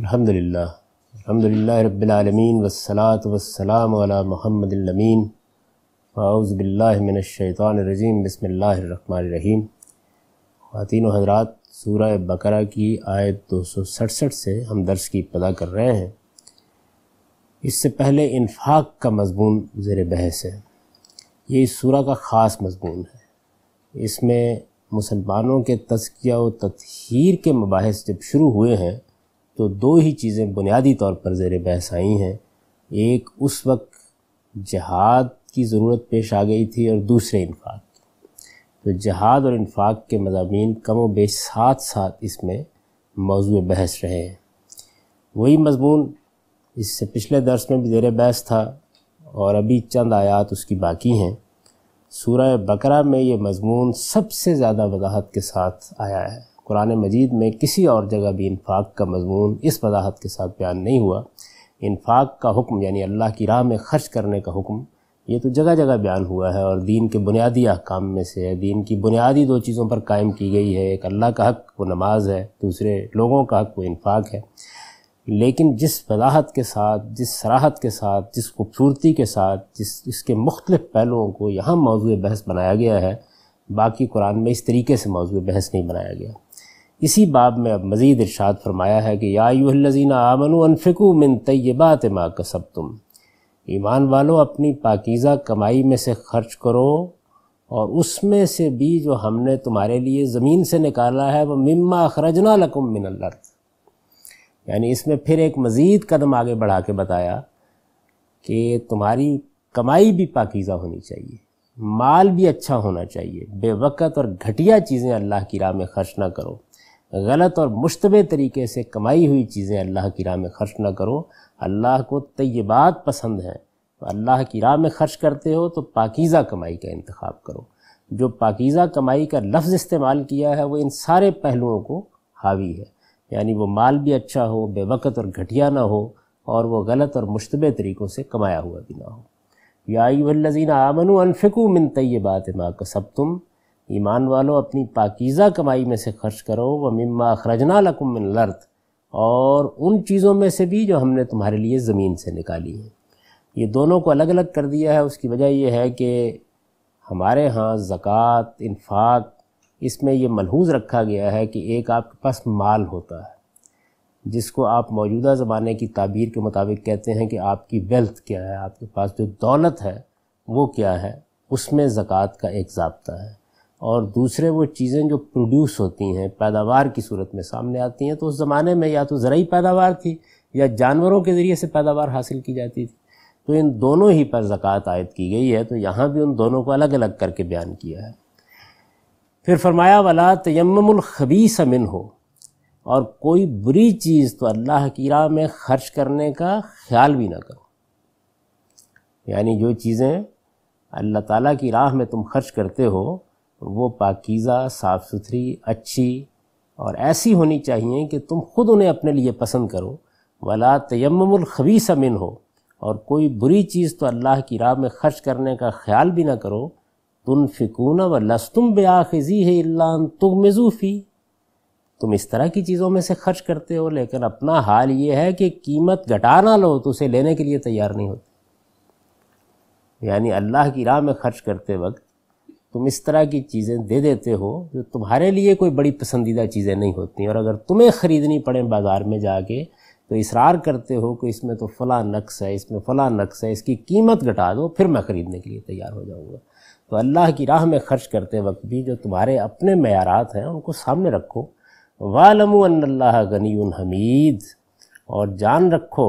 अल्हम्दुलिल्लाह अल्हम्दुलिल्लाह रब्बिलालमीन वसलात वसलाम वाला मोहम्मद अमीन फ़ाउज़बिल्लाशैतानरजीम बसमीम ख़वान हजरात सूरह बकरा की आयत दो सौ सड़सठ से हम दर्स की इब्तदा कर रहे हैं इससे पहले इन्फाक का मजमून ज़ेर बहस है ये इस सूरह का ख़ास मजमून है इसमें मुसलमानों के तस्किया व तथहर के मबास जब शुरू हुए हैं तो दो ही चीज़ें बुनियादी तौर पर ज़ेर बहस आई हैं एक उस वक्त जहाद की ज़रूरत पेश आ गई थी और दूसरे इनफाक तो जहाद और इनफाक के मजामी कम व बेश साथ साथ इसमें मौजू बहस रहे हैं वही मजमून इससे पिछले दर्स में भी ज़ेर बहस था और अभी चंद आयात उसकी बाकी हैं सूर्य बकरा में ये मजमून सबसे ज़्यादा वजाहत के साथ आया है कुरान मजीद में किसी और जगह भी इन्फाक का मजमून इस वजाहत के साथ बयान नहीं हुआ इनफाक़ का हुक्म यानी अल्लाह की राह में खर्च करने का हुक्म ये तो जगह जगह बयान हुआ है और दीन के बुनियादी अहकाम में से है दीन की बुनियादी दो चीज़ों पर कायम की गई है एक अल्लाह का हक वो नमाज है दूसरे लोगों का हक वो इन्फाक है लेकिन जिस वजाहत के साथ जिस सराहत के साथ जिस खूबसूरती के साथ जिस इसके मुख्तलिफ़ पहलुओं को यहाँ मौजू बहस बनाया गया है बाकी कुरान में इस तरीके से मौजू बहस नहीं बनाया गया इसी बाब में अब मज़ीद इरशाद फरमाया है कि या यायुल्लजीन आमनु अनफिकू मिन तय्यबात माँ कसब तुम ईमान वालों अपनी पाकिज़ा कमाई में से खर्च करो और उसमें से भी जो हमने तुम्हारे लिए ज़मीन से निकाला है वह मम्मा खरजना लकुम मिन अर्थ यानी इसमें फिर एक मज़ीद कदम आगे बढ़ा के बताया कि तुम्हारी कमाई भी पाकिज़ा होनी चाहिए माल भी अच्छा होना चाहिए बेवकत और घटिया चीज़ें अल्लाह की राह में खर्च ना करो गलत और मुशतबे तरीके से कमाई हुई चीज़ें अल्लाह की राह में खर्च ना करो अल्लाह को तयबात पसंद हैं तो अल्लाह की राह में खर्च करते हो तो पाकिज़ा कमाई का इंतखब करो जो पाकीज़ा कमाई का लफ्ज़ इस्तेमाल किया है वो इन सारे पहलुओं को हावी है यानी वो माल भी अच्छा हो बेवकत और घटिया ना हो और वो गलत और मुशतबे तरीक़ों से कमाया हुआ भी ना हो याई वल्लिन आमन अनफ़िकू मिन तयबात माँ का तुम ईमान वालों अपनी पाकिज़ा कमाई में से खर्च करो व मम्मा खरजना लकुम लर्द और उन चीज़ों में से भी जो हमने तुम्हारे लिए ज़मीन से निकाली है ये दोनों को अलग अलग कर दिया है उसकी वजह यह है कि हमारे यहाँ ज़क़़त इन्फाक इसमें यह मलहूज रखा गया है कि एक आपके पास माल होता है जिसको आप मौजूदा ज़माने की ताबीर के मुताबिक कहते हैं कि आपकी वेल्थ क्या है आपके पास जो दौलत है वो क्या है उसमें ज़क़़त का एक जबता है और दूसरे वो चीज़ें जो प्रोड्यूस होती हैं पैदावार की सूरत में सामने आती हैं तो उस ज़माने में या तो ज़रूरी पैदावार थी या जानवरों के ज़रिए से पैदावार हासिल की जाती थी तो इन दोनों ही पर ज़क़़त आयद की गई है तो यहाँ भी उन दोनों को अलग अलग करके बयान किया है फिर फरमाया वाला तयमखबीस समिन हो और कोई बुरी चीज़ तो अल्लाह की राह में खर्च करने का ख्याल भी ना करो यानी जो चीज़ें अल्लाह ताला की राह में तुम खर्च करते हो वो पाकिज़ा साफ़ सुथरी अच्छी और ऐसी होनी चाहिए कि तुम खुद उन्हें अपने लिए पसंद करो वला तयमुलखबी समिन हो और कोई बुरी चीज़ तो अल्लाह की राह में खर्च करने का ख्याल भी ना करो तुम फिकून व लस्तुम बेआखी है इल्लान तुम मज़ूफ़ी तुम इस तरह की चीज़ों में से खर्च करते हो लेकिन अपना हाल ये है कि कीमत घटाना ना लो तो उसे लेने के लिए तैयार नहीं होते यानी अल्लाह की राह में खर्च करते वक्त तुम इस तरह की चीज़ें दे देते हो जो तुम्हारे लिए कोई बड़ी पसंदीदा चीज़ें नहीं होती और अगर तुम्हें ख़रीदनी पड़े बाज़ार में जाके तो इसरार करते हो कि इसमें तो फ़लाँ नक्स है इसमें फ़लाँ नक्स है इसकी कीमत घटा दो फिर मैं ख़रीदने के लिए तैयार हो जाऊँगा तो अल्लाह की राह में ख़र्च करते वक्त भी जो तुम्हारे अपने मैारात हैं उनको सामने रखो वालमू अल्लाह गनी हमीद और जान रखो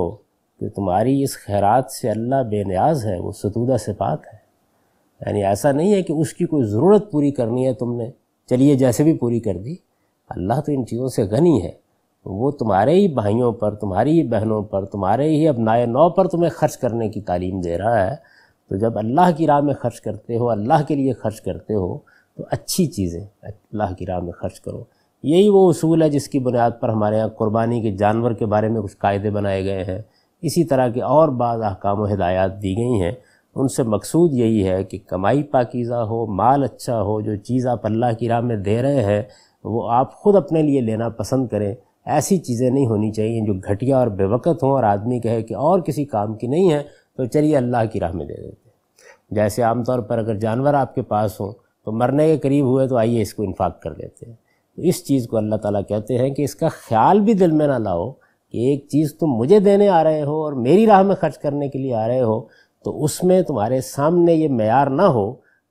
कि तुम्हारी इस खैरात से अल्लाह बेनियाज है वो सतूदा से पाक है यानी ऐसा नहीं है कि उसकी कोई ज़रूरत पूरी करनी है तुमने चलिए जैसे भी पूरी कर दी अल्लाह तो इन चीज़ों से गनी है वो तुम्हारे ही भाइयों पर तुम्हारी ही बहनों पर तुम्हारे ही अपनाए नौ पर तुम्हें खर्च करने की तालीम दे रहा है तो जब अल्लाह की राह में खर्च करते हो अल्लाह के लिए खर्च करते हो तो अच्छी चीज़ें अल्लाह की राह में खर्च करो यही वो असूल है जिसकी बुनियाद पर हमारे यहाँ कुर्बानी के जानवर के बारे में कुछ कायदे बनाए गए हैं इसी तरह के और बाद अहकाम हदायत दी गई हैं उनसे मकसूद यही है कि कमाई पाकिज़ा हो माल अच्छा हो जो चीज़ आप अल्लाह की राह में दे रहे हैं वो आप ख़ुद अपने लिए लेना पसंद करें ऐसी चीज़ें नहीं होनी चाहिए जो घटिया और बेवकत हों और आदमी कहे कि और किसी काम की नहीं है तो चलिए अल्लाह की राह में दे देते जैसे आमतौर पर अगर जानवर आपके पास हों तो मरने के करीब हुए तो आइए इसको इन्फाक कर देते हैं तो इस चीज़ को अल्लाह ताला कहते हैं कि इसका ख्याल भी दिल में ना लाओ कि एक चीज़ तुम मुझे देने आ रहे हो और मेरी राह में खर्च करने के लिए आ रहे हो तो उसमें तुम्हारे सामने ये मैार ना हो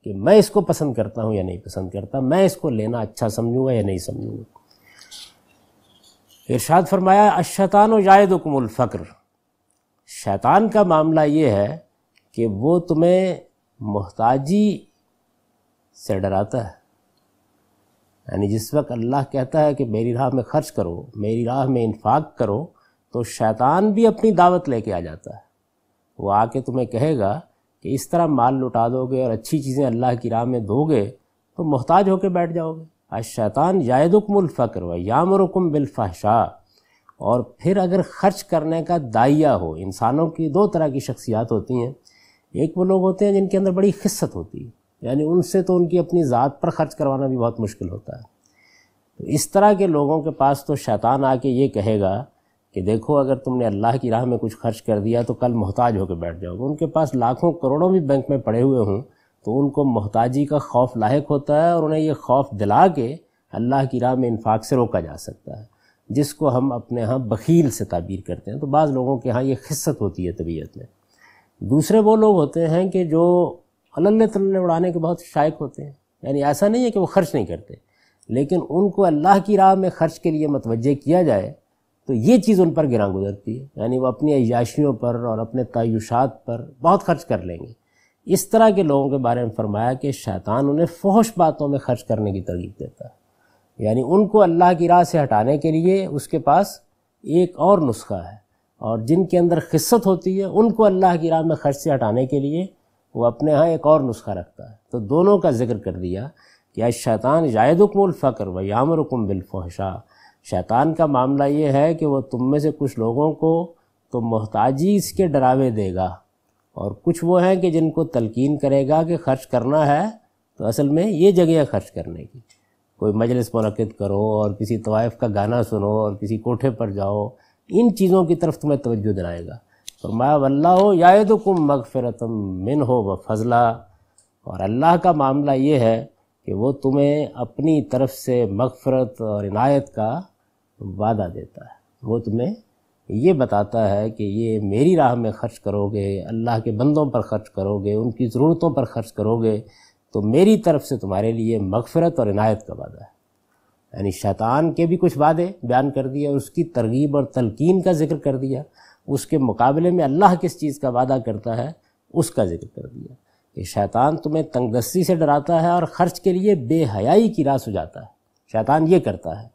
कि मैं इसको पसंद करता हूँ या नहीं पसंद करता मैं इसको लेना अच्छा समझूंगा या नहीं समझूंगा इरशाद फरमाया अशतान जायद फ़क्र शैतान का मामला ये है कि वो तुम्हें मोहताजी से डराता है यानी जिस वक्त अल्लाह कहता है कि मेरी राह में ख़र्च करो मेरी राह में इन्फाक करो तो शैतान भी अपनी दावत लेके आ जाता है वो आके तुम्हें कहेगा कि इस तरह माल लुटा दोगे और अच्छी चीज़ें अल्लाह की राह में दोगे तो मोहताज होकर बैठ जाओगे आज शैतान यायदुकमुल फ़क्र व यामरकुम बिलफाशाह और फिर अगर ख़र्च करने का दाइया हो इंसानों की दो तरह की शख्सियात होती हैं एक वो लोग होते हैं जिनके अंदर बड़ी खिस्सत होती है यानी उनसे तो उनकी अपनी ज़ात पर ख़र्च करवाना भी बहुत मुश्किल होता है तो इस तरह के लोगों के पास तो शैतान आके ये कहेगा कि देखो अगर तुमने अल्लाह की राह में कुछ खर्च कर दिया तो कल मोहताज होकर बैठ जाओगे उनके पास लाखों करोड़ों भी बैंक में पड़े हुए हों तो उनको मोहताजी का खौफ लाक होता है और उन्हें ये खौफ दिला के अल्लाह की राह में इनफाक से रोका जा सकता है जिसको हम अपने यहाँ बखील से ताबीर करते हैं तो बाज़ लोगों के यहाँ ये खिस्सत होती है तबीयत में दूसरे वो लोग होते हैं कि जो अल्ले तल्ले उड़ाने के बहुत शायक होते हैं यानी ऐसा नहीं है कि वो खर्च नहीं करते लेकिन उनको अल्लाह की राह में ख़र्च के लिए मतवजह किया जाए तो ये चीज़ उन पर गिरा गुजरती है यानी वो अपनी अयाशियों पर और अपने तयुशात पर बहुत खर्च कर लेंगे इस तरह के लोगों के बारे में फरमाया कि शैतान उन्हें फोश बातों में खर्च करने की तरगीब देता है यानी उनको अल्लाह की राह से हटाने के लिए उसके पास एक और नुस्खा है और जिनके अंदर खिस्सत होती है उनको अल्लाह की राह में खर्च से हटाने के लिए वो अपने यहाँ एक और नुस्खा रखता है तो दोनों का जिक्र कर दिया कि आज शैतान जायदुकमल फ़क्र व यामरकुम बिलफोशा शैतान का मामला ये है कि वो तुम में से कुछ लोगों को तो मोहताजी इसके डरावे देगा और कुछ वो हैं कि जिनको तलकीन करेगा कि खर्च करना है तो असल में ये जगह है खर्च करने की कोई मजलिस मनक़द करो और किसी तवायफ का गाना सुनो और किसी कोठे पर जाओ इन चीज़ों की तरफ तुम्हें तवज्जो दिलाएगा फरमाया वल्ला हो या तो कुम मगफ़रतम मिन हो व फजला और अल्लाह का मामला ये है कि वो तुम्हें अपनी तरफ से मगफरत और इनायत का वादा देता है वो तुम्हें ये बताता है कि ये मेरी राह में खर्च करोगे अल्लाह के बंदों पर खर्च करोगे उनकी ज़रूरतों पर खर्च करोगे तो मेरी तरफ से तुम्हारे लिए मगफरत और इनायत का वादा है यानी शैतान के भी कुछ वादे बयान कर दिए और उसकी तरगीब और तलकिन का जिक्र कर दिया उसके मुकाबले में अल्लाह किस चीज़ का वादा करता है उसका जिक्र कर दिया कि शैतान तुम्हें तंगदस्ती से डराता है और ख़र्च के लिए बेहयाई की राह सुझाता है शैतान ये करता है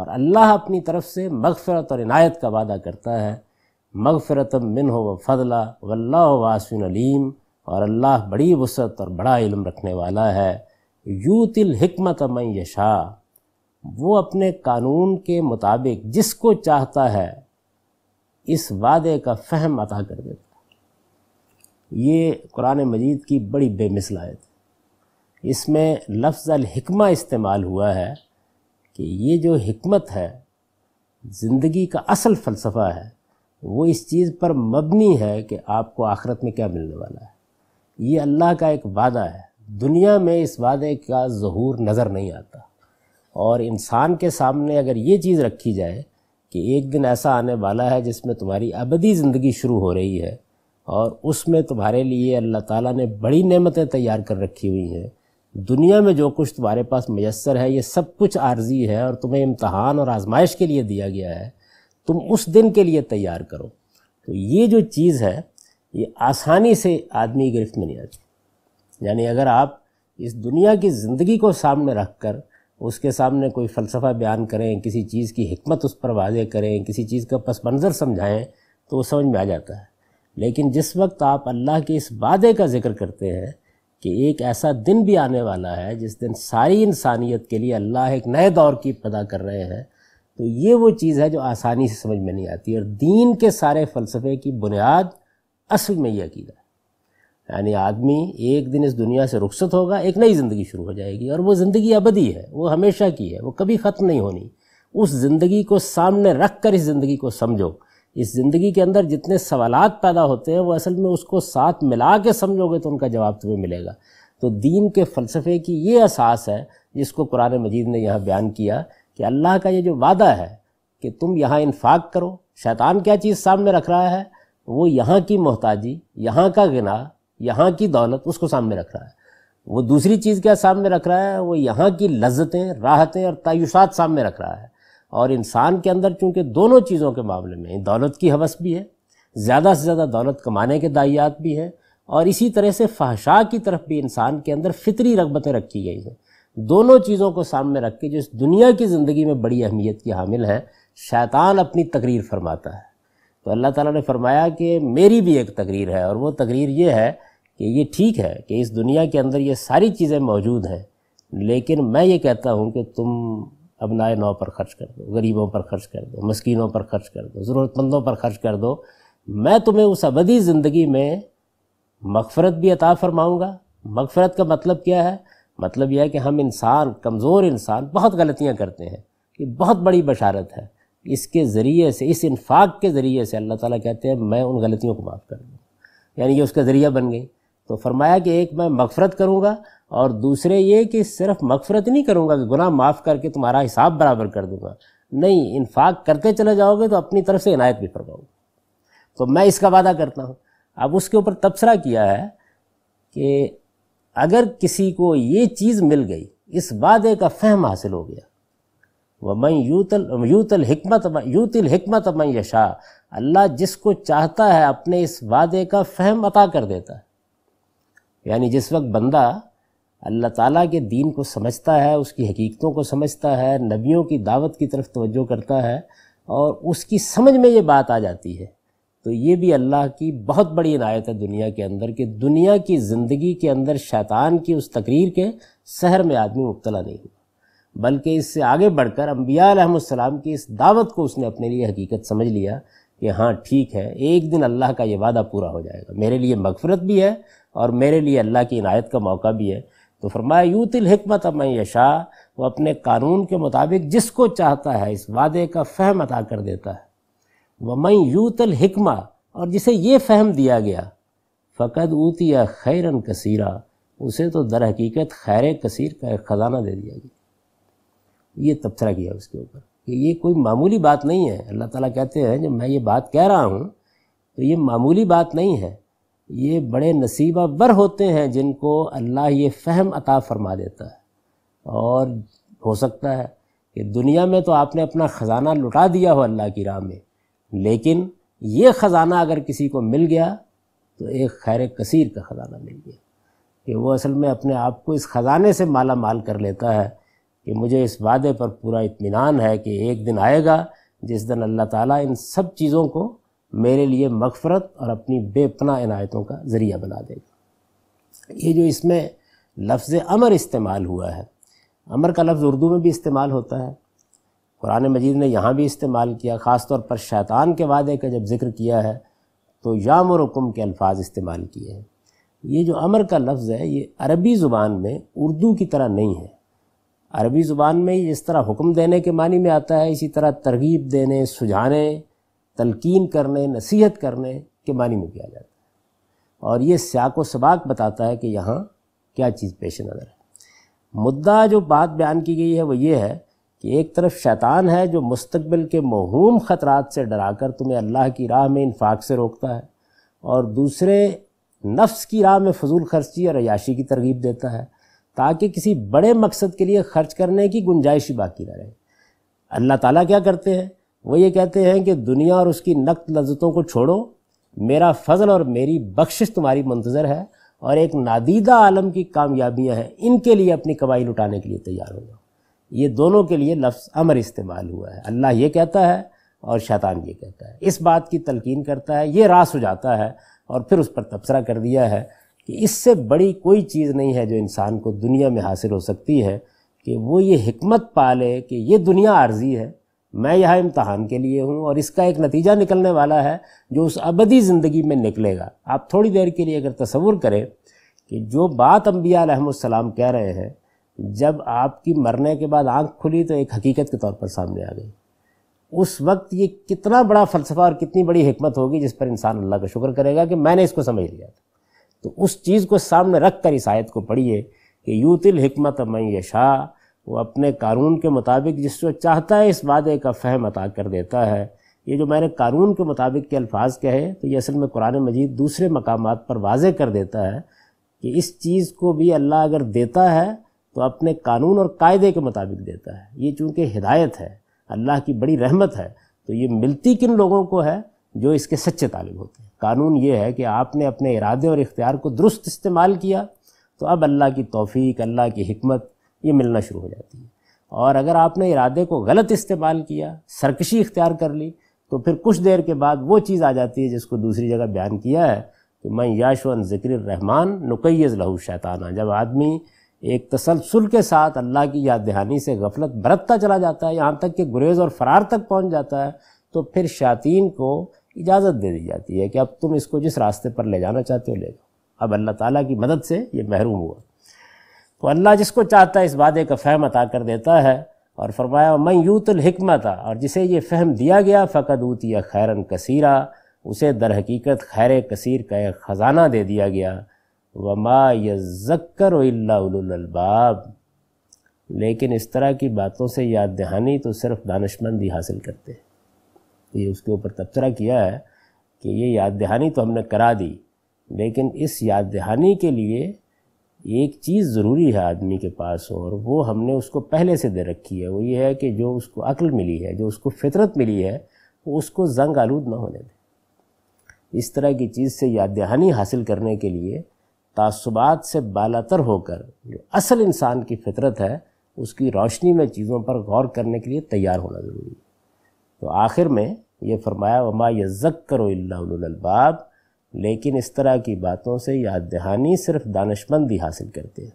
और अल्लाह अपनी तरफ से मगफ़रत और इनायत का वादा करता है मगफ़रत मिन हो व फजला वल्ला वासिन अलीम और अल्लाह बड़ी वसत और बड़ा इल्म रखने वाला है यूतिल हमत मन यशा वो अपने कानून के मुताबिक जिसको चाहता है इस वादे का फहम अता कर देता ये कुरान मजीद की बड़ी बेमिसल आयत है इसमें लफ्ज़ अलहमा इस्तेमाल हुआ है कि ये जो हमत है ज़िंदगी का असल फ़लसफ़ा है वो इस चीज़ पर मबनी है कि आपको आखरत में क्या मिलने वाला है ये अल्लाह का एक वादा है दुनिया में इस वादे का जहूर नज़र नहीं आता और इंसान के सामने अगर ये चीज़ रखी जाए कि एक दिन ऐसा आने वाला है जिसमें तुम्हारी अबदी ज़िंदगी शुरू हो रही है और उसमें तुम्हारे लिए अल्लाह ताला ने बड़ी नेमतें तैयार कर रखी हुई हैं दुनिया में जो कुछ तुम्हारे पास मैसर है ये सब कुछ आर्जी है और तुम्हें इम्तहान और आजमाइश के लिए दिया गया है तुम उस दिन के लिए तैयार करो तो ये जो चीज़ है ये आसानी से आदमी गिरफ्त में नहीं आती यानी अगर आप इस दुनिया की ज़िंदगी को सामने रख कर उसके सामने कोई फ़लसफ़ा बयान करें किसी चीज़ की हमत उस पर वाजे करें किसी चीज़ का पस मंज़र समझाएँ तो वो समझ में आ जाता है लेकिन जिस वक्त आप अल्लाह के इस वादे का ज़िक्र करते हैं कि एक ऐसा दिन भी आने वाला है जिस दिन सारी इंसानियत के लिए अल्लाह एक नए दौर की पैदा कर रहे हैं तो ये वो चीज़ है जो आसानी से समझ में नहीं आती और दीन के सारे फ़लसफ़े की बुनियाद असल में ये अकीदा है यानी आदमी एक दिन इस दुनिया से रुखसत होगा एक नई ज़िंदगी शुरू हो जाएगी और वो ज़िंदगी अबदी है वो हमेशा की है वो कभी ख़त्म नहीं होनी उस ज़िंदगी को सामने रख कर इस ज़िंदगी को समझो इस ज़िंदगी के अंदर जितने सवाल पैदा होते हैं वो असल में उसको साथ मिला के समझोगे तो उनका जवाब तुम्हें मिलेगा तो दीन के फ़लसफ़े की ये असास है जिसको कुरान मजीद ने यहाँ बयान किया कि अल्लाह का ये जो वादा है कि तुम यहाँ इन्फाक करो शैतान क्या चीज़ सामने रख रहा है वो यहाँ की मोहताजी यहाँ का गना यहाँ की दौलत उसको सामने रख रहा है वो दूसरी चीज़ क्या सामने रख रहा है वो यहाँ की लज्जतें राहतें और तायुषात सामने रख रहा है और इंसान के अंदर चूँकि दोनों चीज़ों के मामले में दौलत की हवस भी है ज़्यादा से ज़्यादा दौलत कमाने के दाइयात भी हैं और इसी तरह से फहशा की तरफ भी इंसान के अंदर फितरी रगबतें रखी गई हैं दोनों चीज़ों को सामने रख के जो इस दुनिया की ज़िंदगी में बड़ी अहमियत की हामिल है शैतान अपनी तकरीर फरमाता है तो अल्लाह ताला ने फरमाया कि मेरी भी एक तकरीर है और वो तकरीर ये है कि ये ठीक है कि इस दुनिया के अंदर ये सारी चीज़ें मौजूद हैं लेकिन मैं ये कहता हूँ कि तुम अब नए नौ पर खर्च कर दो गरीबों पर खर्च कर दो मस्किनों पर खर्च कर दो ज़रूरतमंदों पर खर्च कर दो मैं तुम्हें उस अबदी ज़िंदगी में मगफरत भी अता फरमाऊँगा मगफरत का मतलब क्या है मतलब यह है कि हम इंसान कमज़ोर इंसान बहुत गलतियाँ करते हैं ये बहुत बड़ी बशारत है इसके ज़रिए से इस इनफाक के ज़रिए से अल्लाह ताला कहते हैं मैं उन गलतियों को माफ़ कर दूँ यानी ये उसका ज़रिया बन गई तो फरमाया कि एक मैं मगफरत करूँगा और दूसरे ये कि सिर्फ मगफरत नहीं करूँगा कि गुना माफ़ करके तुम्हारा हिसाब बराबर कर दूंगा नहीं इन्फाक करते चले जाओगे तो अपनी तरफ से इनायत भी फरमाऊँगा तो मैं इसका वादा करता हूँ अब उसके ऊपर तबसरा किया है कि अगर किसी को ये चीज़ मिल गई इस वादे का फहम हासिल हो गया व मैं यूतल यूतल हमत यूतल हमत मैं यशा अल्लाह जिसको चाहता है अपने इस वादे का फहम अता कर देता है यानी जिस वक्त बंदा अल्लाह ताला के दीन को समझता है उसकी हकीकतों को समझता है नबियों की दावत की तरफ तवज्जो करता है और उसकी समझ में ये बात आ जाती है तो ये भी अल्लाह की बहुत बड़ी इनायत है दुनिया के अंदर कि दुनिया की ज़िंदगी के अंदर शैतान की उस तकरीर के शहर में आदमी मुबतला नहीं हुआ बल्कि इससे आगे बढ़कर अम्बियाम की इस दावत को उसने अपने लिए हकीकत समझ लिया कि हाँ ठीक है एक दिन अल्लाह का ये वादा पूरा हो जाएगा मेरे लिए मगफरत भी है और मेरे लिए अल्लाह की इनायत का मौका भी है तो फरमाया यूतिल हमत मैं यशा वो अपने कानून के मुताबिक जिसको चाहता है इस वादे का फहम अदा कर देता है वह मैं यूतल हमा और जिसे ये फहम दिया गया फ़कद ऊतिया खैरन कसीरा उसे तो दर हकीकत खैर कसीर का एक ख़जाना दे दिया गया ये तबसरा किया उसके ऊपर कि ये कोई मामूली बात नहीं है अल्लाह ताला कहते हैं जब मैं ये बात कह रहा हूँ तो ये मामूली बात नहीं है ये बड़े नसीबा बर होते हैं जिनको अल्लाह ये फहम अता फरमा देता है और हो सकता है कि दुनिया में तो आपने अपना ख़जाना लुटा दिया हो अल्लाह की राह में लेकिन ये ख़जाना अगर किसी को मिल गया तो एक खैर कसीर का ख़जाना मिल गया कि वो असल में अपने आप को इस ख़जाने से माला माल कर लेता है कि मुझे इस वादे पर पूरा इत्मीनान है कि एक दिन आएगा जिस दिन अल्लाह ताला इन सब चीज़ों को मेरे लिए मगफरत और अपनी बेपना इनायतों का ज़रिया बना देगा ये जो इसमें लफ्ज़ अमर इस्तेमाल हुआ है अमर का लफ्ज़ उर्दू में भी इस्तेमाल होता है कुरान मजीद ने यहाँ भी इस्तेमाल किया ख़ास तौर पर शैतान के वादे का जब जिक्र किया है तो याम और हुकुम के अल्फाज इस्तेमाल किए हैं ये जो अमर का लफ्ज़ है ये अरबी ज़ुबान में उर्दू की तरह नहीं है अरबी ज़ुबान में जिस तरह हुक्म देने के मानी में आता है इसी तरह तरगीब देने सुझाने तलकीन करने नसीहत करने के मानी में किया जाता है और ये स्याक व सबाक बताता है कि यहाँ क्या चीज़ पेश नज़र है मुद्दा जो बात बयान की गई है वो ये है कि एक तरफ शैतान है जो मुस्तबिल के महूम ख़तरात से डरा कर तुम्हें अल्लाह की राह में इनफाक से रोकता है और दूसरे नफ्स की राह में फजूल खर्ची और अयाशी की तरगीब देता है ताकि किसी बड़े मकसद के लिए खर्च करने की गुंजाइश ही बाकी न रहे अल्लाह ताला क्या करते हैं वो ये कहते हैं कि दुनिया और उसकी नक्त लज्जतों को छोड़ो मेरा फजल और मेरी बख्शिश तुम्हारी मंतज़र है और एक नादीदा आलम की कामयाबियाँ हैं इनके लिए अपनी कमाई लुटाने के लिए तैयार हो जाओ ये दोनों के लिए लफ्स अमर इस्तेमाल हुआ है अल्लाह ये कहता है और शैतान ये कहता है इस बात की तलकिन करता है ये रास हो जाता है और फिर उस पर तबसरा कर दिया है कि इससे बड़ी कोई चीज़ नहीं है जो इंसान को दुनिया में हासिल हो सकती है कि वो ये हमत पा ले कि ये दुनिया आर्जी है मैं यहाँ इम्तहान के लिए हूँ और इसका एक नतीजा निकलने वाला है जो उस अबदी ज़िंदगी में निकलेगा आप थोड़ी देर के लिए अगर तस्वुर करें कि जो बात अम्बिया कह रहे हैं जब आपकी मरने के बाद आंख खुली तो एक हकीकत के तौर पर सामने आ गई उस वक्त ये कितना बड़ा फ़लसफ़ा और कितनी बड़ी हमत होगी जिस पर इंसान अल्लाह का शुक्र करेगा कि मैंने इसको समझ लिया था तो उस चीज़ को सामने रख कर इस आयत को पढ़िए कि यूतिल हमत मई शाह वो अपने कानून के मुताबिक जिसको चाहता है इस वादे का फहम अता कर देता है ये जो मैंने कानून के मुताबिक के अल्फाज कहे तो ये असल में कुरान मजीद दूसरे मकाम पर वाजे कर देता है कि इस चीज़ को भी अल्लाह अगर देता है तो अपने कानून और कायदे के मुताबिक देता है ये चूँकि हिदायत है अल्लाह की बड़ी रहमत है तो ये मिलती किन लोगों को है जो इसके सच्चे तालब होते हैं कानून ये है कि आपने अपने इरादे और इख्तियार को दुरुस्त इस्तेमाल किया तो अब अल्लाह की तोफ़ी अल्लाह की हमत ये मिलना शुरू हो जाती है और अगर आपने इरादे को गलत इस्तेमाल किया सरकशी इख्तियार कर ली तो फिर कुछ देर के बाद वो चीज़ आ जाती है जिसको दूसरी जगह बयान किया है कि मैं याशवन ज़िक्र रहमान नुकैज़ लहू शैताना जब आदमी एक तसलसल के साथ अल्लाह की याद दहानी से गफलत बरतता चला जाता है यहाँ तक कि गुरेज़ और फ़रार तक पहुँच जाता है तो फिर शातीन को इजाज़त दे दी जाती है कि अब तुम इसको जिस रास्ते पर ले जाना चाहते हो ले जाओ अब अल्लाह ताला की मदद से ये महरूम हुआ तो अल्लाह जिसको चाहता है इस वादे का फहम अता कर देता है और फरमाया मैं यूतलहकमता और जिसे ये फहम दिया गया ऊत ऊतिया खैरन कसीरा उसे दर हकीकत खैर कसीर का एक ख़जाना दे दिया गया वमा यज़क्कर अल्लाबाब लेकिन इस तरह की बातों से याद दहानी तो सिर्फ दानशमंद ही हासिल करते हैं ये उसके ऊपर तबसरा किया है कि ये याद दहानी तो हमने करा दी लेकिन इस याद दहानी के लिए एक चीज़ ज़रूरी है आदमी के पास और वो हमने उसको पहले से दे रखी है वो ये है कि जो उसको अक्ल मिली है जो उसको फितरत मिली है वो उसको जंग आलूद ना होने दें इस तरह की चीज़ से याद दहानी हासिल करने के लिए तसुबात से बालातर होकर जो असल इंसान की फितरत है उसकी रोशनी में चीज़ों पर गौर करने के लिए तैयार होना ज़रूरी है तो आखिर में ये फरमाया वमा यज़क करो अल्लाबाब लेकिन इस तरह की बातों से याद दहानी सिर्फ दानशमंद ही हासिल करते हैं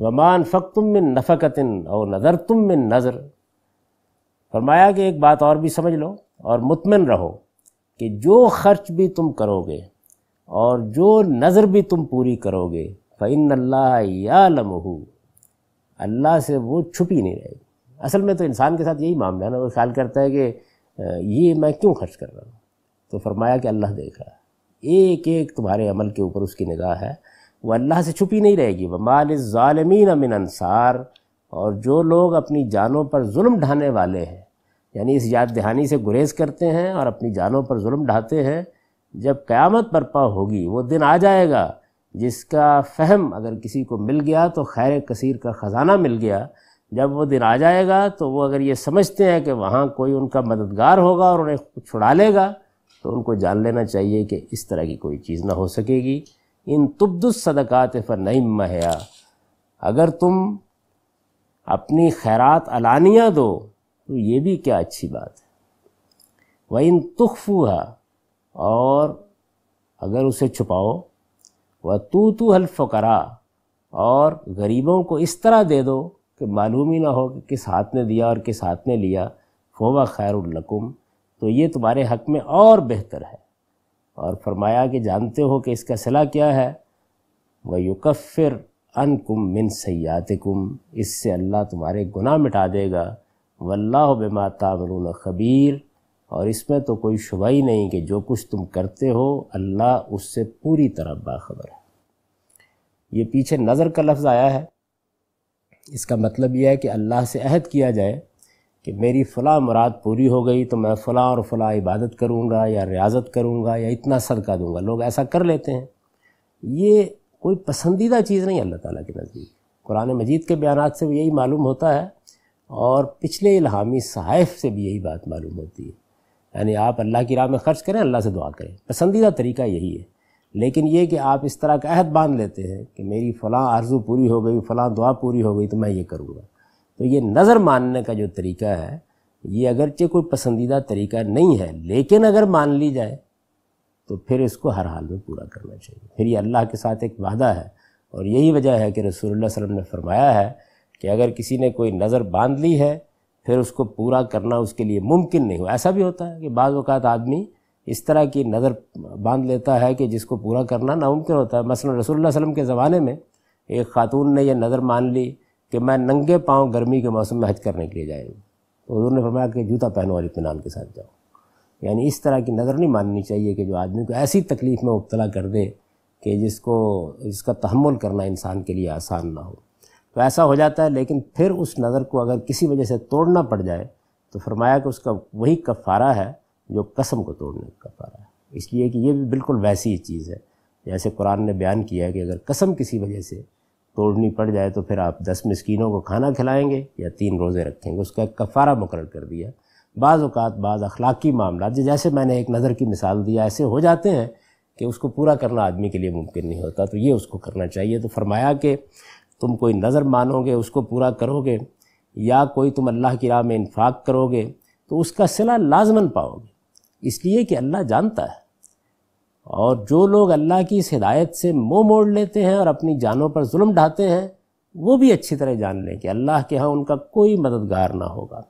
वमान फ़क तुम में नफ़कतिन और नज़र तुम में नज़र फरमाया कि एक बात और भी समझ लो और मुतमिन रहो कि जो खर्च भी तुम करोगे और जो नज़र भी तुम पूरी करोगे फ़ैन अल्लाह या लमहू अल्लाह से वो छुपी नहीं रहेगी असल में तो इंसान के साथ यही मामला है ना वो ख्याल करता है कि ये मैं क्यों खर्च कर रहा हूँ तो फरमाया कि अल्लाह देख रहा है एक एक तुम्हारे अमल के ऊपर उसकी निगाह है वो अल्लाह से छुपी नहीं रहेगी माल ालमीन अमिन अनसार और जो लोग अपनी जानों पर जुल्म ढाने वाले हैं यानी इस याद दहानी से गुरेज करते हैं और अपनी जानों पर जुल्म ढाते हैं जब क़्यामत बरपा होगी वो दिन आ जाएगा जिसका फहम अगर किसी को मिल गया तो खैर कसीर का ख़जाना मिल गया जब वो दिन आ जाएगा तो वो अगर ये समझते हैं कि वहाँ कोई उनका मददगार होगा और उन्हें छुड़ा लेगा तो उनको जान लेना चाहिए कि इस तरह की कोई चीज़ ना हो सकेगी इन सदक़ात फ़र नहीं महया अगर तुम अपनी खैरात अलानिया दो तो ये भी क्या अच्छी बात है वह इन तुखफूहा और अगर उसे छुपाओ वह तो तू हल्फ़रा और गरीबों को इस तरह दे दो कि मालूम ही ना हो कि किस हाथ ने दिया और किस हाथ ने लिया फोबा ख़ैरक़ुम तो ये तुम्हारे हक में और बेहतर है और फरमाया कि जानते हो कि इसका सलाह क्या है व युकफ़िर अन कुम मिन सयात कुम इससे अल्लाह तुम्हारे गुनाह मिटा देगा वल्लाह बेमा तामरून खबीर और इसमें तो कोई शुबा ही नहीं कि जो कुछ तुम करते हो अल्लाह उससे पूरी तरह बाखबर है ये पीछे नज़र का लफ्ज़ आया है इसका मतलब यह है कि अल्लाह से अहद किया जाए कि मेरी फ़लाँ मुराद पूरी हो गई तो मैं फ़लाँ और फ़लाँ इबादत करूँगा या रियाजत करूँगा या इतना सदका दूँगा लोग ऐसा कर लेते हैं ये कोई पसंदीदा चीज़ नहीं अल्लाह ताला के नज़दीक कुरान मजीद के बयान से भी यही मालूम होता है और पिछले इलामी सहाइफ से भी यही बात मालूम होती है यानी आप अल्लाह की राह में ख़र्च करें अल्लाह से दुआ करें पसंदीदा तरीका यही है लेकिन ये कि आप इस तरह का अहद बांध लेते हैं कि मेरी फ़लाँ आरजू पूरी हो गई फ़लाँ दुआ पूरी हो गई तो मैं ये करूँगा तो ये नज़र मानने का जो तरीका है ये अगरचे कोई पसंदीदा तरीका नहीं है लेकिन अगर मान ली जाए तो फिर इसको हर हाल में पूरा करना चाहिए फिर ये अल्लाह के साथ एक वादा है और यही वजह है कि रसूलुल्लाह वसल्लम ने फरमाया है कि अगर किसी ने कोई नज़र बांध ली है फिर उसको पूरा करना उसके लिए मुमकिन नहीं हो ऐसा भी होता है कि बाज़ अवत आदमी इस तरह की नज़र बांध लेता है कि जिसको पूरा करना नामुमकिन होता है मसलन रसूल वसलम के ज़माने में एक ख़ातून ने यह नज़र मान ली कि मैं नंगे पाँव गर्मी के मौसम में हज करने के लिए जाएँ तो हजूर ने फरमाया कि जूता पहनो और इतमान के साथ जाओ यानी इस तरह की नज़र नहीं माननी चाहिए कि जो आदमी को ऐसी तकलीफ़ में मुबला कर दे कि जिसको जिसका तहमुल करना इंसान के लिए आसान ना हो तो ऐसा हो जाता है लेकिन फिर उस नज़र को अगर किसी वजह से तोड़ना पड़ जाए तो फरमाया कि उसका वही कफ़ारा है जो कसम को तोड़ने का कफ़ारा है इसलिए कि ये भी बिल्कुल वैसी ही चीज़ है जैसे कुरान ने बयान किया है कि अगर कसम किसी वजह से तोड़नी पड़ जाए तो फिर आप दस मस्किनों को खाना खिलाएंगे या तीन रोज़े रखेंगे उसका एक कफ़ारा मुकर कर दिया बाज़ात बाज़ अखलाक़ी मामला जैसे मैंने एक नज़र की मिसाल दिया ऐसे हो जाते हैं कि उसको पूरा करना आदमी के लिए मुमकिन नहीं होता तो ये उसको करना चाहिए तो फरमाया कि तुम कोई नज़र मानोगे उसको पूरा करोगे या कोई तुम अल्लाह की राह में इन्फाक करोगे तो उसका सिला लाजमन पाओगे इसलिए कि अल्लाह जानता है और जो लोग अल्लाह की इस हिदायत से मुँह मोड़ लेते हैं और अपनी जानों पर जुल्म ढाते हैं वो भी अच्छी तरह जान लें कि अल्लाह के यहाँ उनका कोई मददगार ना होगा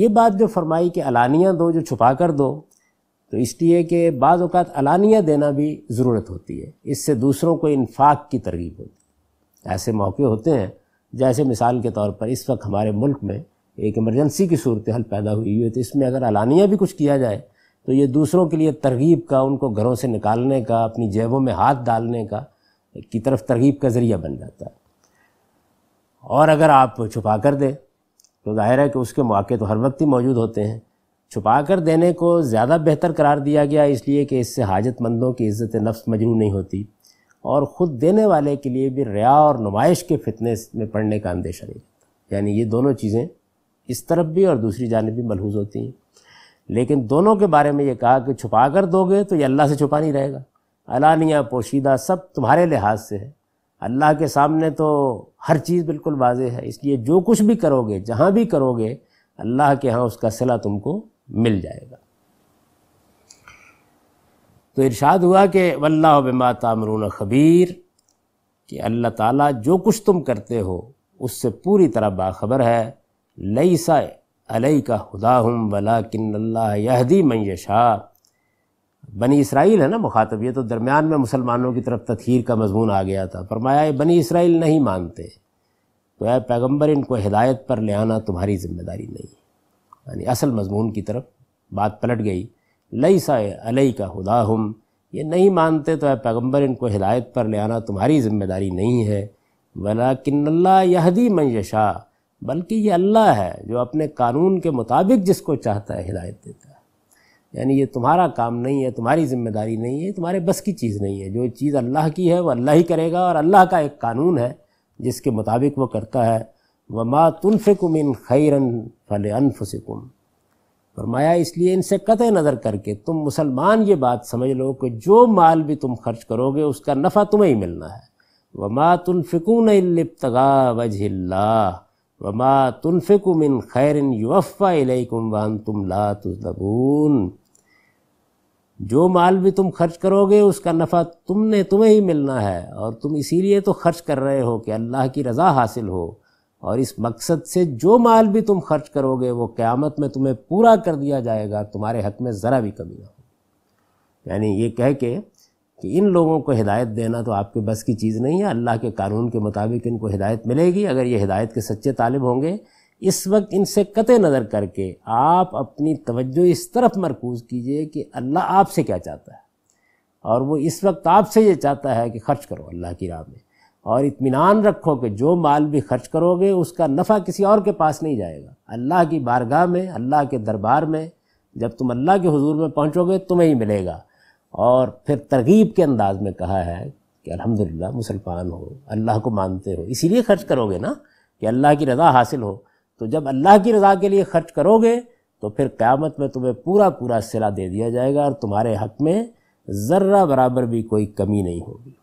ये बात जो फरमाई कि अलानिया दो जो छुपा कर दो तो इसलिए कि बाज़ अवत अलानिया देना भी ज़रूरत होती है इससे दूसरों को इनफाक़ की तरगीब होती है ऐसे मौके होते हैं जैसे मिसाल के तौर पर इस वक्त हमारे मुल्क में एक इमरजेंसी की सूरत हाल पैदा हुई हुई है तो इसमें अगर अलानिया भी कुछ किया जाए तो ये दूसरों के लिए तरगीब का उनको घरों से निकालने का अपनी जेबों में हाथ डालने का की तरफ तरगीब का ज़रिया बन जाता है और अगर आप छुपा कर दें तो जाहिर है कि उसके मौके तो हर वक्त ही मौजूद होते हैं छुपा कर देने को ज़्यादा बेहतर करार दिया गया इसलिए कि इससे हाजतमंदों की इज़्ज़त नफ्स मजरू नहीं होती और ख़ुद देने वाले के लिए भी रिया और नुमाइश के फितने में पड़ने का अंदेशा नहीं यानी ये दोनों चीज़ें इस तरफ भी और दूसरी जानब भी मलहूज होती हैं लेकिन दोनों के बारे में ये कहा कि छुपा कर दोगे तो ये अल्लाह से छुपा नहीं रहेगा अलानिया पोशीदा सब तुम्हारे लिहाज से है अल्लाह के सामने तो हर चीज़ बिल्कुल वाजे है इसलिए जो कुछ भी करोगे जहाँ भी करोगे अल्लाह के यहाँ उसका सिला तुमको मिल जाएगा तो इर्शाद हुआ कि वल्ला बिमा तामरून खबीर कि अल्लाह ताला जो कुछ तुम करते हो उससे पूरी तरह बाखबर है लई सा अलई का खुदा हम वला किन्दी मैशा बनी इसराइल है ना मुखातब ये तो दरमियान में मुसलमानों की तरफ तथहर का मजमून आ गया था फरमाया बनी इसराइल नहीं मानते तो यह पैगम्बर इनको हिदायत पर ले आना तुम्हारी जिम्मेदारी नहीं यानी असल मजमून की तरफ बात पलट गई लई सा अलई का खुदा हम ये नहीं मानते तो यह पैगम्बर इनको हिदायत पर ले आना तुम्हारी जिम्मेदारी नहीं है वला किन्ला यहदी मैशा बल्कि ये अल्लाह है जो अपने कानून के मुताबिक जिसको चाहता है हिदायत देता है यानी ये तुम्हारा काम नहीं है तुम्हारी जिम्मेदारी नहीं है तुम्हारे बस की चीज़ नहीं है जो चीज़ अल्लाह की है वो अल्लाह ही करेगा और अल्लाह का एक कानून है जिसके मुताबिक वो करता है वमा तुनफ़िकुम इन खैरन फल अनफुसकुम फरमाया इसलिए इनसे कत नज़र करके तुम मुसलमान ये बात समझ लो कि जो माल भी तुम खर्च करोगे उसका नफ़ा तुम्हें ही मिलना है वमा तुनफ़िकून इब्तगा वजह वमा तुनफिकुम इन इन युफ़ा इलैकुम वान तुम ला तुजबून जो माल भी तुम खर्च करोगे उसका नफ़ा तुमने तुम्हें ही मिलना है और तुम इसीलिए तो खर्च कर रहे हो कि अल्लाह की रज़ा हासिल हो और इस मकसद से जो माल भी तुम खर्च करोगे वो क़्यामत में तुम्हें पूरा कर दिया जाएगा तुम्हारे हक में ज़रा भी कमी ना हो यानी ये कह के कि इन लोगों को हिदायत देना तो आपके बस की चीज़ नहीं है अल्लाह के कानून के मुताबिक इनको हिदायत मिलेगी अगर ये हिदायत के सच्चे तालिब होंगे इस वक्त इनसे कत नज़र करके आप अपनी तवज्जो इस तरफ मरकूज़ कीजिए कि अल्लाह आपसे क्या चाहता है और वो इस वक्त आपसे ये चाहता है कि खर्च करो अल्लाह की राह में और इतमान रखो कि जो माल भी खर्च करोगे उसका नफ़ा किसी और के पास नहीं जाएगा अल्लाह की बारगाह में अल्लाह के दरबार में जब तुम अल्लाह के हजूर में पहुँचोगे तुम्हें ही मिलेगा और फिर तरगीब के अंदाज में कहा है कि अल्हम्दुलिल्लाह मुसलमान हो अल्लाह को मानते हो इसीलिए खर्च करोगे ना कि अल्लाह की रज़ा हासिल हो तो जब अल्लाह की रज़ा के लिए खर्च करोगे तो फिर क़्यामत में तुम्हें पूरा पूरा सिला दे दिया जाएगा और तुम्हारे हक़ में ज़र्रा बराबर भी कोई कमी नहीं होगी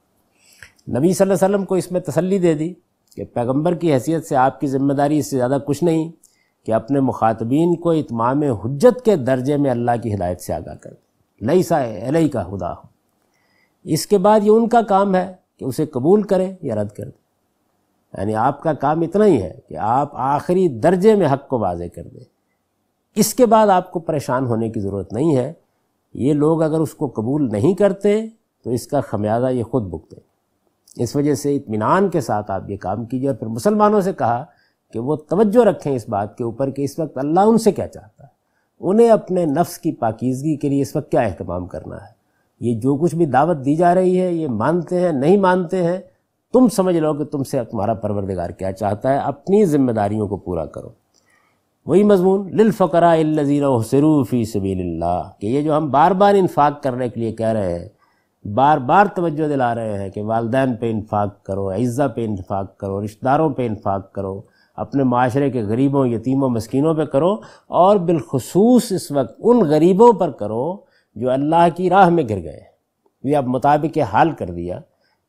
नबी सल्लल्लाहु अलैहि वसल्लम को इसमें तसल्ली दे दी कि पैगंबर की हैसियत से आपकी ज़िम्मेदारी इससे ज़्यादा कुछ नहीं कि अपने मुखातबीन को इतमाम हजत के दर्जे में अल्लाह की हिदायत से आगाह कर दें लई सा अलई का खुदा हो इसके बाद ये उनका काम है कि उसे कबूल करें या रद्द कर दें यानी आपका काम इतना ही है कि आप आखिरी दर्जे में हक को वाजे कर दें इसके बाद आपको परेशान होने की ज़रूरत नहीं है ये लोग अगर उसको कबूल नहीं करते तो इसका खमियाजा ये खुद भुगते इस वजह से इतमान के साथ आप ये काम कीजिए और फिर मुसलमानों से कहा कि वो तवज्जो रखें इस बात के ऊपर कि इस वक्त अल्लाह उनसे क्या चाहता है उन्हें अपने नफ्स की पाकिजगी के लिए इस वक्त क्या अहतमाम करना है ये जो कुछ भी दावत दी जा रही है ये मानते हैं नहीं मानते हैं तुम समझ लो कि तुमसे तुम्हारा परवरदिगार क्या चाहता है अपनी जिम्मेदारियों को पूरा करो वही मजमून लिलफ़रा हसरूफ़ी सबील्ला कि ये जो हम बार बार इन्फाक करने के लिए कह रहे हैं बार बार तवज्जो दिला रहे हैं कि वालदे पे इन्फाक करो अज्ज़ा पे इन्फाक करो रिश्तेदारों पे इन्फाक करो अपने माशरे के गरीबों यतीमों मस्किनों पर करो और बिलखसूस इस वक्त उन गरीबों पर करो जो अल्लाह की राह में गिर गए ये अब मुताबिक हाल कर दिया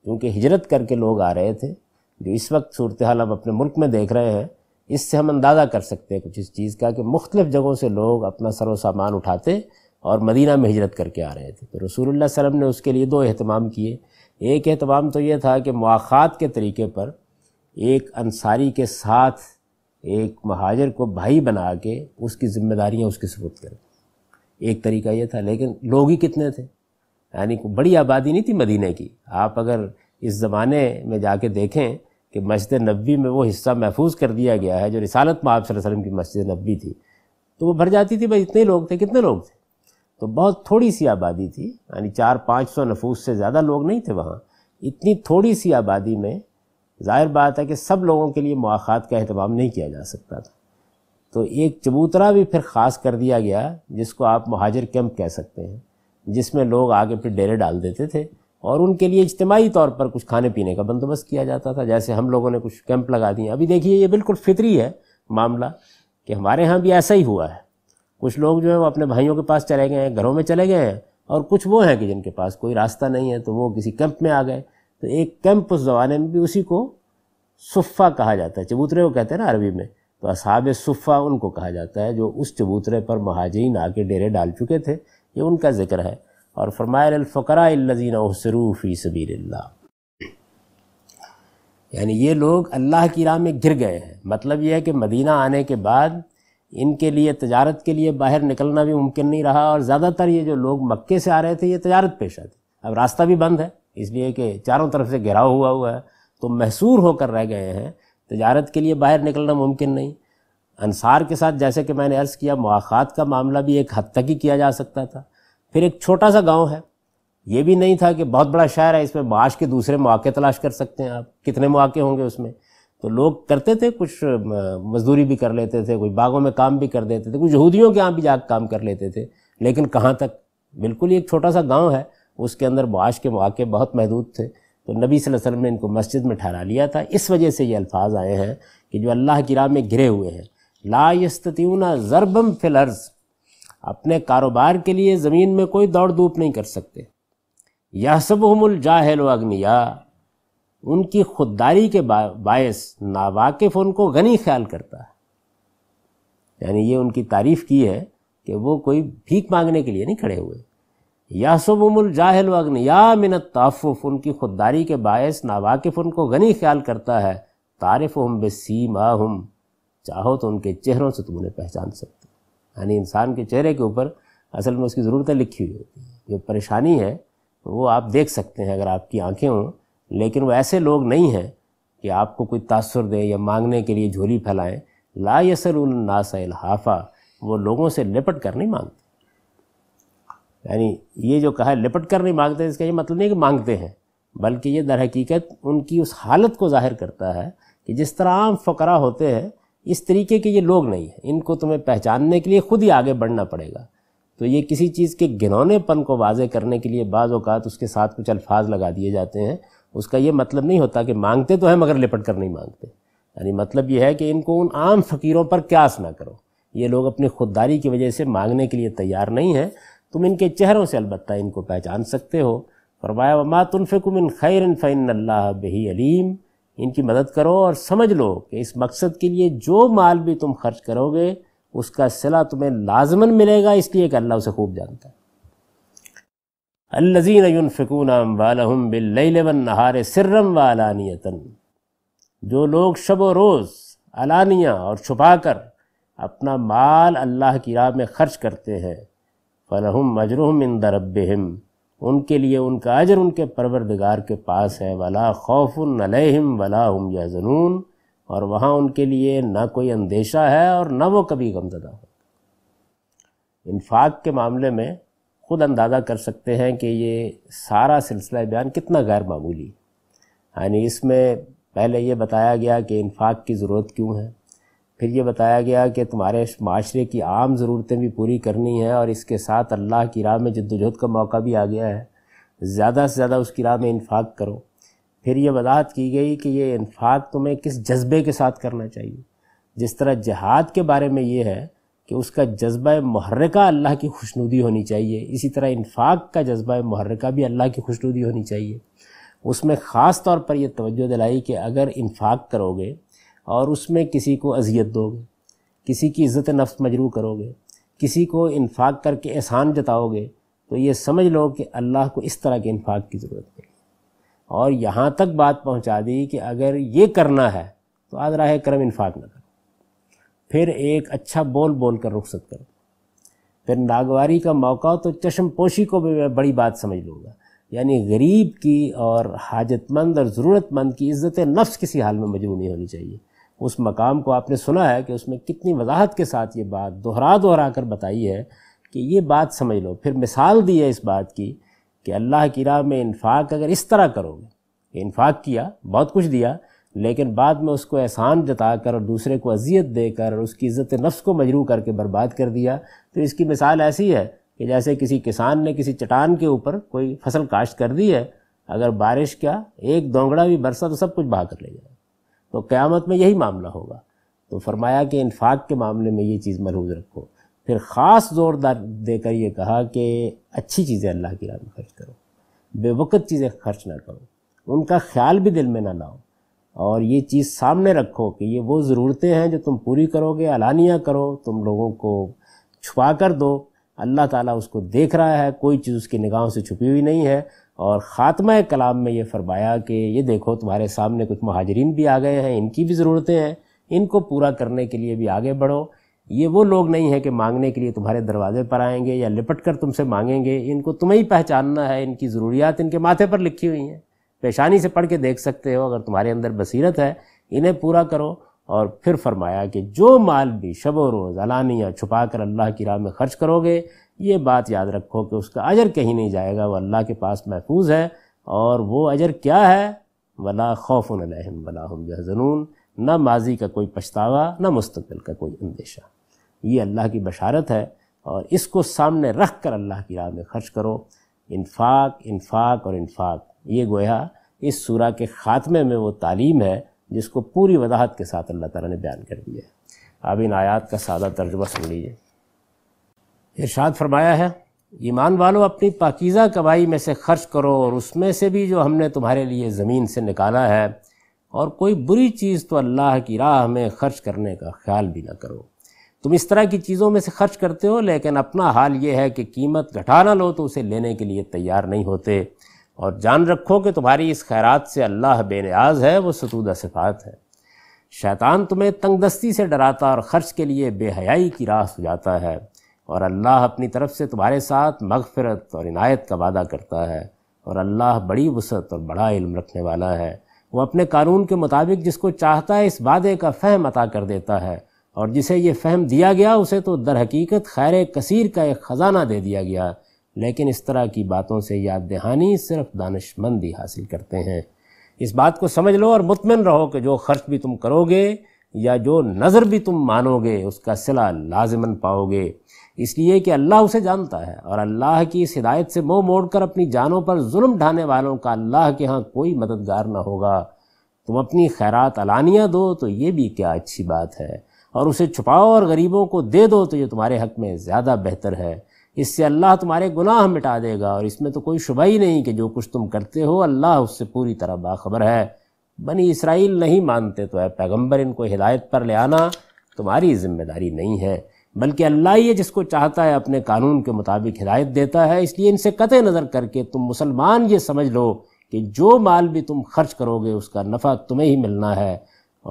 क्योंकि हिजरत करके लोग आ रहे थे जो इस वक्त सूरत हाल हम अपने मुल्क में देख रहे हैं इससे हम अंदाज़ा कर सकते हैं कुछ इस चीज़ का कि मुख्तफ जगहों से लोग अपना सरो सामान उठाते और मदीना में हिजरत करके आ रहे थे तो रसूल वसम ने उसके लिए दो अहतमाम किए एक अहतमाम तो ये था कि मुआात के तरीके पर एक अंसारी के साथ एक महाजर को भाई बना के उसकी जिम्मेदारियां उसके सबूत करें एक तरीका यह था लेकिन लोग ही कितने थे यानी बड़ी आबादी नहीं थी मदीने की आप अगर इस ज़माने में जाके देखें कि मस्जिद नबी में वो हिस्सा महफूज कर दिया गया है जो रिसालत माब वसल्लम की मस्जिद नबी थी तो वो भर जाती थी भाई इतने लोग थे कितने लोग थे तो बहुत थोड़ी सी आबादी थी यानी चार पाँच सौ नफूस से ज़्यादा लोग नहीं थे वहाँ इतनी थोड़ी सी आबादी में ज़ाहिर बात है कि सब लोगों के लिए मौक़ात का अहतमाम नहीं किया जा सकता था तो एक चबूतरा भी फिर ख़ास कर दिया गया जिसको आप महाजर कैंप कह सकते हैं जिसमें लोग आगे फिर डेरे डाल देते थे और उनके लिए इज्तमाही तौर पर कुछ खाने पीने का बंदोबस्त किया जाता था जैसे हम लोगों ने कुछ कैंप लगा दिए अभी देखिए ये बिल्कुल फितरी है मामला कि हमारे यहाँ भी ऐसा ही हुआ है कुछ लोग जो है वो अपने भाइयों के पास चले गए हैं घरों में चले गए हैं और कुछ वो हैं कि जिनके पास कोई रास्ता नहीं है तो वो किसी कैंप में आ गए तो एक कैंप उस ज़माने में भी उसी को सुफ़ा कहा जाता है चबूतरे को कहते हैं ना अरबी में तो असाब सुफ़ा उनको कहा जाता है जो उस चबूतरे पर महाजीन आके डेरे डाल चुके थे ये उनका जिक्र है और फ़रमायफ़रा सरूफ़ी सबीर यानी ये लोग अल्लाह की राह में गिर गए हैं मतलब ये है कि मदीना आने के बाद इनके लिए तजारत के लिए बाहर निकलना भी मुमकिन नहीं रहा और ज़्यादातर ये जो लोग मक्के से आ रहे थे ये तजारत पेशा थे अब रास्ता भी बंद है इसलिए कि चारों तरफ से घिराव हुआ हुआ है तो महसूर होकर रह गए हैं तजारत के लिए बाहर निकलना मुमकिन नहीं अनसार के साथ जैसे कि मैंने अर्ज़ किया मवाक़ात का मामला भी एक हद तक ही किया जा सकता था फिर एक छोटा सा गांव है ये भी नहीं था कि बहुत बड़ा शहर है इसमें माश के दूसरे मौके तलाश कर सकते हैं आप कितने मौके होंगे उसमें तो लोग करते थे कुछ मजदूरी भी कर लेते थे कुछ बागों में काम भी कर देते थे कुछ यहूदियों के यहाँ भी जा काम कर लेते थे लेकिन कहाँ तक बिल्कुल एक छोटा सा गाँव है उसके अंदर बाश के मौके बहुत महदूद थे तो नबी वसम ने इनको मस्जिद में ठहरा लिया था इस वजह से ये अल्फाज आए हैं कि जो अल्लाह की राह में घिरे हुए हैं लास्तूना ज़रबम फिलर्ज अपने कारोबार के लिए ज़मीन में कोई दौड़ धूप नहीं कर सकते यह सब हमल जाहल अग्निया उनकी खुददारी के बायस नावाकिफ़ उनको गनी ख्याल करता है यानी ये उनकी तारीफ़ की है कि वो कोई भीख मांगने के लिए नहीं खड़े हुए यासुब उमुल जाहिल वग्न या मिनत ताफ़ुफ़ उनकी खुददारी के बायस नावाकिफ़ उनको गनी ख्याल करता है तारफ़ हम बे सीमा हम चाहो तो उनके चेहरों से तुम उन्हें पहचान सकते यानी इंसान के चेहरे के ऊपर असल में उसकी ज़रूरतें लिखी हुई होती हैं जो परेशानी है वो आप देख सकते हैं अगर आपकी आंखें हों लेकिन वो ऐसे लोग नहीं हैं कि आपको कोई तासर दें या मांगने के लिए झोली फैलाएं ला यसर उन्नासा वो लोगों से लिपट कर नहीं मांगते यानी ये जो कहा लिपट कर नहीं मांगते इसका ये मतलब नहीं कि मांगते हैं बल्कि ये दर हकीकत उनकी उस हालत को जाहिर करता है कि जिस तरह आम फ़करा होते हैं इस तरीके के ये लोग नहीं हैं इनको तुम्हें पहचानने के लिए खुद ही आगे बढ़ना पड़ेगा तो ये किसी चीज़ के घिनौनेपन को वाजे करने के लिए बाज़ अवत उसके साथ कुछ अल्फाज लगा दिए जाते हैं उसका ये मतलब नहीं होता कि मांगते तो हैं मगर लिपट कर नहीं मांगते यानी मतलब ये है कि इनको उन आम फ़कीरों पर क्यास ना करो ये लोग अपनी खुददारी की वजह से मांगने के लिए तैयार नहीं हैं तुम इनके चेहरों से अलबत्ता इनको पहचान सकते हो फरमाया वमा तुनफ़ुमिन खैर फ़ैन अल्लाह बही अलीम इनकी मदद करो और समझ लो कि इस मकसद के लिए जो माल भी तुम खर्च करोगे उसका सिला तुम्हें लाजमन मिलेगा इसलिए कि अल्लाह उसे खूब जानता है अल्लजीन युनफ़िकून वालहम बिल्लैलवन नहार सिर्रम वालानियतन जो लोग शब व रोज़ अलानिया और छुपा कर अपना माल अल्लाह की राह में खर्च करते हैं फलहम मजरूम इन दरबिम उनके लिए उनका अजर उनके परवरदिगार के पास है वला खौफ हिम वला हम जनून और वहाँ उनके लिए ना कोई अंदेशा है और ना वो कभी गमजदा हो इनफाक के मामले में ख़ुद अंदाज़ा कर सकते हैं कि ये सारा सिलसिला बयान कितना गैर मामूली यानी इसमें पहले ये बताया गया कि इनफाक की ज़रूरत क्यों है फिर ये बताया गया कि तुम्हारे माशरे की आम ज़रूरतें भी पूरी करनी है और इसके साथ अल्लाह की राह में जद्दोजहद का मौका भी आ गया है ज़्यादा से ज़्यादा उसकी राह में इन्फाक करो फिर ये वजाहत की गई कि ये इन्फाक तुम्हें किस जज्बे के साथ करना चाहिए जिस तरह जहाद के बारे में ये है कि उसका जज्बा महर्रका अल्लाह की खुशनुदी होनी चाहिए इसी तरह इन्फाक का जज्बा महर्रका भी अल्लाह की खुशनुदी होनी चाहिए उसमें ख़ास तौर पर यह तवज्जो दिलाई कि अगर इन्फाक करोगे और उसमें किसी को अजियत दोगे किसी की इज़्ज़त नफ्स मजरू करोगे किसी को इन्फाक करके एहसान जताओगे तो ये समझ लो कि अल्लाह को इस तरह के इन्फाक की ज़रूरत है और यहाँ तक बात पहुँचा दी कि अगर ये करना है तो आज राह करम इन्फाक न करो फिर एक अच्छा बोल बोल कर रुखसत करो फिर नागवारी का मौका तो चश्म पोशी को भी मैं बड़ी बात समझ लूँगा यानी गरीब की और हाजतमंद और ज़रूरतमंद की इज़्ज़त नफ्स किसी हाल में मजबूर नहीं होनी चाहिए उस मकाम को आपने सुना है कि उसमें कितनी वजाहत के साथ ये बात दोहरा दोहरा कर बताई है कि ये बात समझ लो फिर मिसाल दी है इस बात की कि अल्लाह की राह में इन्फाक अगर इस तरह करोगे इन्फाक किया बहुत कुछ दिया लेकिन बाद में उसको एहसान जताकर और दूसरे को अजियत देकर और उसकी इज़्ज़त नफ्स को मजरू करके बर्बाद कर दिया तो इसकी मिसाल ऐसी है कि जैसे किसी किसान ने किसी चटान के ऊपर कोई फसल काश्त कर दी है अगर बारिश का एक दोंगड़ा भी बरसा तो सब कुछ बहा कर ले जाए तो क़्यामत में यही मामला होगा तो फरमाया कि इन्फाक के मामले में ये चीज़ मरहूज रखो फिर ख़ास जोर देकर ये कहा कि अच्छी चीज़ें अल्लाह की राह में खर्च करो बेवकत चीज़ें खर्च ना करो उनका ख्याल भी दिल में ना लाओ और ये चीज़ सामने रखो कि ये वो ज़रूरतें हैं जो तुम पूरी करोगे अलानिया करो तुम लोगों को छुपा कर दो अल्लाह ताला उसको देख रहा है कोई चीज़ उसकी निगाहों से छुपी हुई नहीं है और ख़ात्मा कलाम में ये फरमाया कि ये देखो तुम्हारे सामने कुछ महाजरीन भी आ गए हैं इनकी भी ज़रूरतें हैं इनको पूरा करने के लिए भी आगे बढ़ो ये वो लोग नहीं हैं कि मांगने के लिए तुम्हारे दरवाजे पर आएंगे या लिपट कर तुमसे मांगेंगे इनको तुम्हें ही पहचानना है इनकी ज़रूरियात इनके माथे पर लिखी हुई हैं पेशानी से पढ़ के देख सकते हो अगर तुम्हारे अंदर बसीरत है इन्हें पूरा करो और फिर फरमाया कि जो माल भी शब रोज़ अलानिया छुपा कर अल्लाह की राह में खर्च करोगे ये बात याद रखो कि उसका अजर कहीं नहीं जाएगा वो अल्लाह के पास महफूज है और वो अजर क्या है वला खौफ अलहम वला हम जहजनून न माजी का कोई पछतावा न मुस्तबिल का कोई अंदेशा ये अल्लाह की बशारत है और इसको सामने रख कर अल्लाह की राह में खर्च करो इन्फाक इन्फाक और इन्फाक ये गोया इस सूरा के ख़ात्मे में वो तालीम है जिसको पूरी वजाहत के साथ अल्लाह ताला ने बयान कर दिया है अब इन आयात का सादा तर्जमा सुन लीजिए इरशाद फरमाया है ईमान वालों अपनी पाकिज़ा कमाई में से खर्च करो और उसमें से भी जो हमने तुम्हारे लिए ज़मीन से निकाला है और कोई बुरी चीज़ तो अल्लाह की राह में खर्च करने का ख्याल भी ना करो तुम इस तरह की चीज़ों में से खर्च करते हो लेकिन अपना हाल ये है कि कीमत घटा ना लो तो उसे लेने के लिए तैयार नहीं होते और जान रखो कि तुम्हारी इस खैरात से अल्लाह बेनियाज है वो सतूदा सिफात है शैतान तुम्हें तंगदस्ती से डराता और ख़र्च के लिए बेहयाई की राह सुझाता है और अल्लाह अपनी तरफ से तुम्हारे साथ मगफरत और इनायत का वादा करता है और अल्लाह बड़ी वसत और बड़ा इल्म रखने वाला है वो अपने कानून के मुताबिक जिसको चाहता है इस वादे का फ़हम अता कर देता है और जिसे ये फ़हम दिया गया उसे तो दर हकीकत खैर कसीर का एक ख़जाना दे दिया गया लेकिन इस तरह की बातों से याद दहानी सिर्फ दानशमंद ही हासिल करते हैं इस बात को समझ लो और मुतमिन रहो कि जो खर्च भी तुम करोगे या जो नज़र भी तुम मानोगे उसका सिला लाजमन पाओगे इसलिए कि अल्लाह उसे जानता है और अल्लाह की इस हिदायत से मुंह मोड़ कर अपनी जानों पर जुल्म ढाने वालों का अल्लाह के यहाँ कोई मददगार ना होगा तुम अपनी खैरात अलानिया दो तो ये भी क्या अच्छी बात है और उसे छुपाओ और गरीबों को दे दो तो ये तुम्हारे हक में ज़्यादा बेहतर है इससे अल्लाह तुम्हारे गुनाह मिटा देगा और इसमें तो कोई शुबा ही नहीं कि जो कुछ तुम करते हो अल्लाह उससे पूरी तरह बाखबर है बनी इसराइल नहीं मानते तो है पैगम्बर इनको हिदायत पर ले आना तुम्हारी जिम्मेदारी नहीं है बल्कि अल्लाह ये जिसको चाहता है अपने कानून के मुताबिक हिदायत देता है इसलिए इनसे कत नज़र करके तुम मुसलमान ये समझ लो कि जो माल भी तुम खर्च करोगे उसका नफ़ा तुम्हें ही मिलना है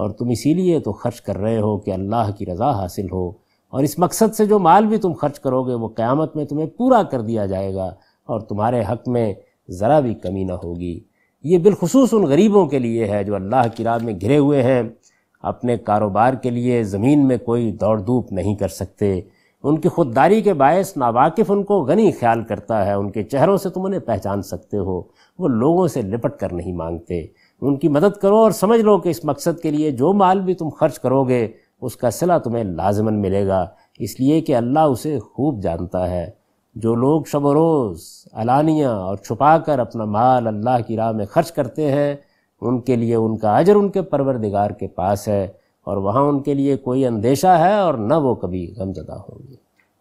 और तुम इसीलिए तो खर्च कर रहे हो कि अल्लाह की रज़ा हासिल हो और इस मकसद से जो माल भी तुम खर्च करोगे वो क़्यामत में तुम्हें पूरा कर दिया जाएगा और तुम्हारे हक में ज़रा भी कमी ना होगी ये बिलखसूस उन गरीबों के लिए है जो अल्लाह की राह में घिरे हुए हैं अपने कारोबार के लिए ज़मीन में कोई दौड़ धूप नहीं कर सकते उनकी खुददारी के बायस नावाकिफ़ उनको गनी ख्याल करता है उनके चेहरों से तुम उन्हें पहचान सकते हो वो लोगों से लिपट कर नहीं मांगते उनकी मदद करो और समझ लो कि इस मकसद के लिए जो माल भी तुम खर्च करोगे उसका सिला तुम्हें लाजमन मिलेगा इसलिए कि अल्लाह उसे खूब जानता है जो लोग शब रोज़ अलानिया और छुपा कर अपना माल अल्लाह की राह में खर्च करते हैं उनके लिए उनका अजर उनके परवरदिगार के पास है और वहाँ उनके लिए कोई अंदेशा है और न वो कभी गमजदा होंगे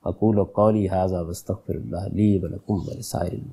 अकूल कौली हाजा वस्तफ़िर ली वलकुम वसाइल